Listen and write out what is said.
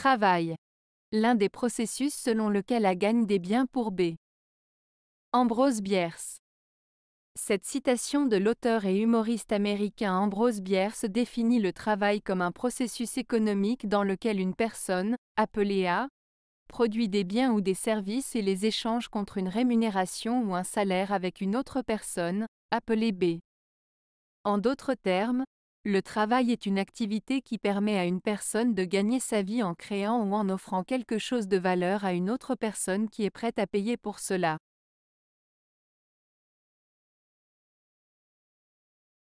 Travail. L'un des processus selon lequel A gagne des biens pour B. Ambrose Bierce. Cette citation de l'auteur et humoriste américain Ambrose Bierce définit le travail comme un processus économique dans lequel une personne, appelée A, produit des biens ou des services et les échange contre une rémunération ou un salaire avec une autre personne, appelée B. En d'autres termes, le travail est une activité qui permet à une personne de gagner sa vie en créant ou en offrant quelque chose de valeur à une autre personne qui est prête à payer pour cela.